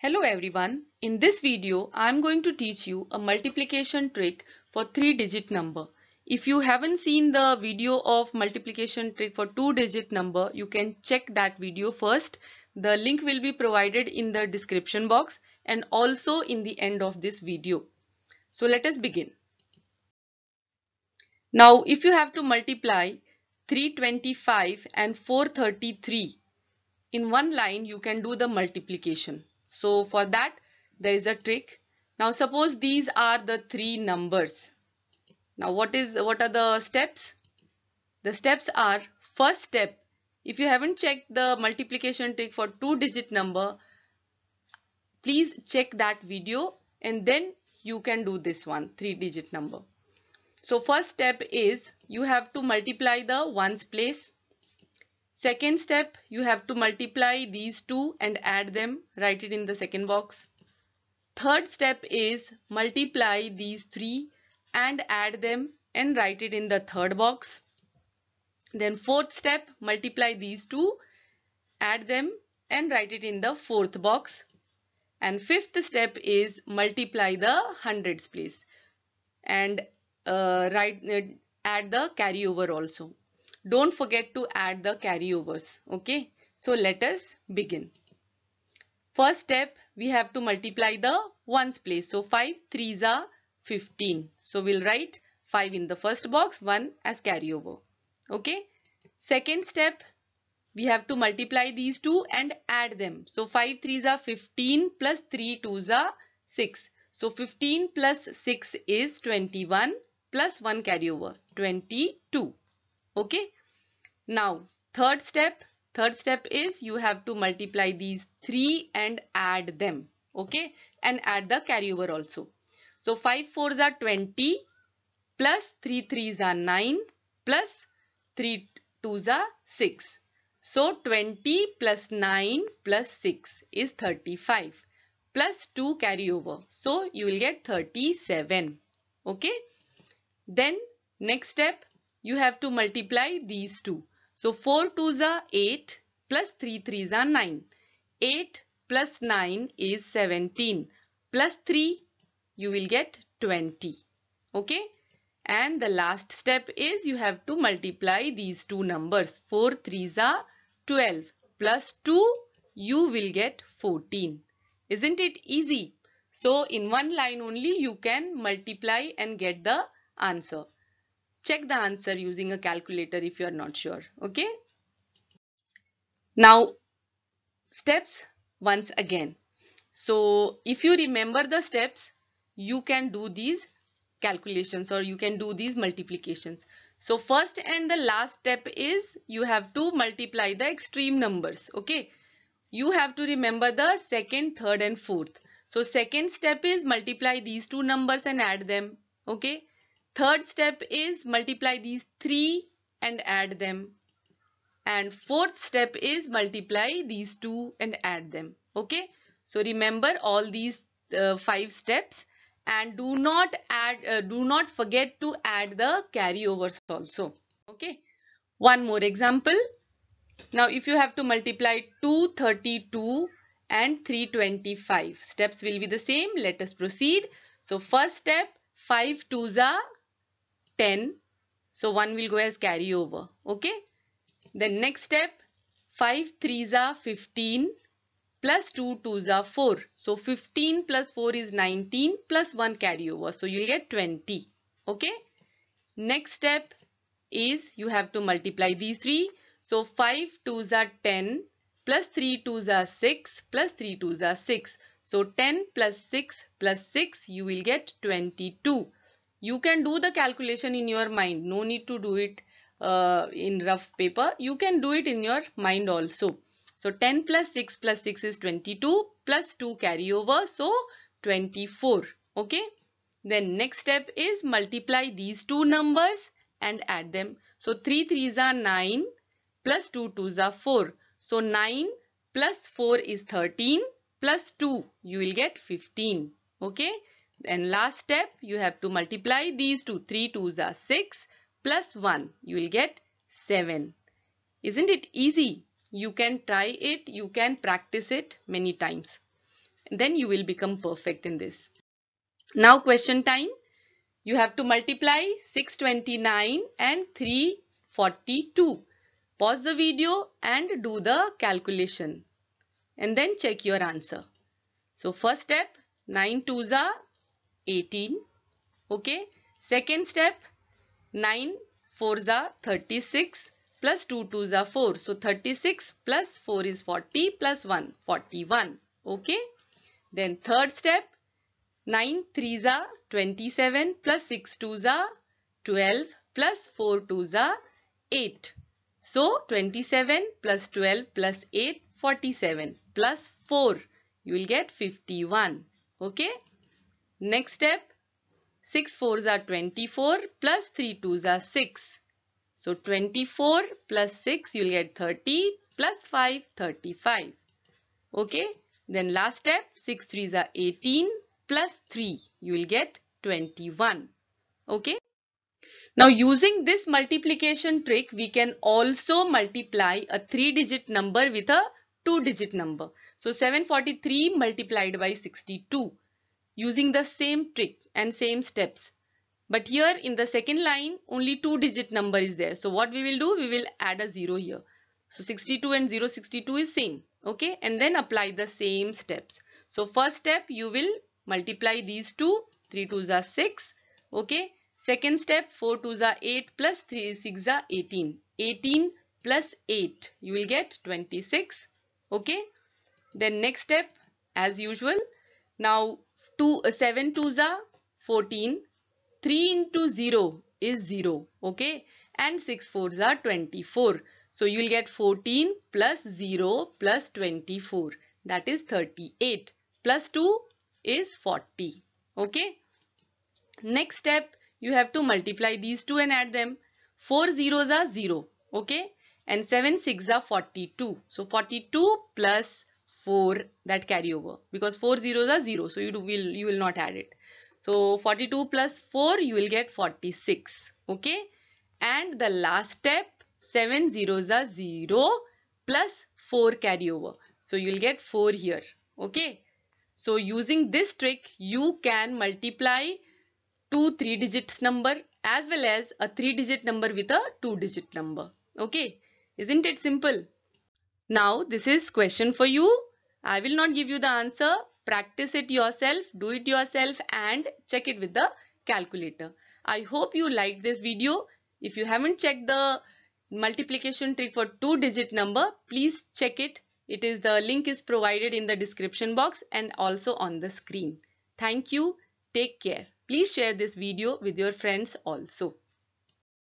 Hello everyone. In this video, I am going to teach you a multiplication trick for 3 digit number. If you haven't seen the video of multiplication trick for 2 digit number, you can check that video first. The link will be provided in the description box and also in the end of this video. So let us begin. Now if you have to multiply 325 and 433, in one line you can do the multiplication. So for that there is a trick. Now suppose these are the three numbers. Now what is what are the steps? The steps are first step if you haven't checked the multiplication trick for two digit number please check that video and then you can do this one three digit number. So first step is you have to multiply the ones place Second step, you have to multiply these two and add them. Write it in the second box. Third step is multiply these three and add them and write it in the third box. Then fourth step, multiply these two, add them and write it in the fourth box. And fifth step is multiply the hundreds place and uh, write, uh, add the carryover also. Don't forget to add the carryovers. Okay. So let us begin. First step, we have to multiply the ones place. So 5 threes are 15. So we'll write 5 in the first box, 1 as carryover. Okay. Second step, we have to multiply these two and add them. So 5 threes are 15 plus 3 twos are 6. So 15 plus 6 is 21 plus 1 carryover, 22 okay now third step third step is you have to multiply these three and add them okay and add the carryover also so 5 fours are 20 plus 3 threes are 9 plus 3 twos are 6 so 20 plus 9 plus 6 is 35 plus 2 carryover so you will get 37 okay then next step you have to multiply these two. So 4 2s are 8 plus 3 3s are 9. 8 plus 9 is 17 plus 3 you will get 20. Okay. And the last step is you have to multiply these two numbers. 4 3s are 12 plus 2 you will get 14. Isn't it easy? So in one line only you can multiply and get the answer check the answer using a calculator if you are not sure. Okay. Now steps once again. So if you remember the steps, you can do these calculations or you can do these multiplications. So first and the last step is you have to multiply the extreme numbers. Okay. You have to remember the second, third and fourth. So second step is multiply these two numbers and add them. Okay. Third step is multiply these three and add them. And fourth step is multiply these two and add them. Okay. So remember all these uh, five steps and do not add, uh, do not forget to add the carryovers also. Okay. One more example. Now if you have to multiply 232 and 325. Steps will be the same. Let us proceed. So first step 5 twos are 10. So 1 will go as carry over. Okay. Then next step 5 3s are 15 plus 2 2s are 4. So 15 plus 4 is 19 plus 1 carry over. So you get 20. Okay. Next step is you have to multiply these three. So 5 2s are 10 plus 3 2s are 6 plus 3 2s are 6. So 10 plus 6 plus 6 you will get 22. You can do the calculation in your mind. No need to do it uh, in rough paper. You can do it in your mind also. So 10 plus 6 plus 6 is 22 plus 2 carry over. So 24. Okay. Then next step is multiply these two numbers and add them. So 3 3s are 9 plus 2 2s are 4. So 9 plus 4 is 13 plus 2 you will get 15. Okay. And last step, you have to multiply these two. 3 2s are 6 plus 1. You will get 7. Isn't it easy? You can try it. You can practice it many times. then you will become perfect in this. Now question time. You have to multiply 629 and 342. Pause the video and do the calculation. And then check your answer. So first step, 9 2s are 18 okay second step 9 4s are 36 plus 2 2s are 4 so 36 plus 4 is 40 plus 1 41 okay then third step 9 3s are 27 plus 6 2s are 12 plus 4 2s are 8 so 27 plus 12 plus 8 47 plus 4 you will get 51 okay Next step, 6 fours are 24 plus 3 twos are 6. So 24 plus 6 you'll get 30 plus 5 35. Okay. Then last step 6 threes are 18 plus 3 you will get 21. Okay. Now using this multiplication trick we can also multiply a 3 digit number with a 2 digit number. So 743 multiplied by 62 using the same trick and same steps. But here in the second line only two digit number is there. So what we will do? We will add a 0 here. So 62 and 062 is same. Okay and then apply the same steps. So first step you will multiply these two. 3 2s are 6. Okay. Second step 4 2s are 8 plus 3 6 are 18. 18 plus 8 you will get 26. Okay. Then next step as usual. Now two, uh, 7 twos are 14. 3 into 0 is 0. Okay. And 6 fours are 24. So you will get 14 plus 0 plus 24. That is 38. Plus 2 is 40. Okay. Next step, you have to multiply these two and add them. 4 zeros are 0. Okay. And 7 6 are 42. So 42 plus 4 that carry over because 4 zeros are 0 so you will you will not add it so 42 plus 4 you will get 46 okay and the last step 7 zeros are 0 plus 4 carry over so you will get 4 here okay so using this trick you can multiply two three digits number as well as a three digit number with a two digit number okay isn't it simple now this is question for you I will not give you the answer. Practice it yourself, do it yourself and check it with the calculator. I hope you like this video. If you haven't checked the multiplication trick for two digit number, please check it. It is the link is provided in the description box and also on the screen. Thank you. Take care. Please share this video with your friends also.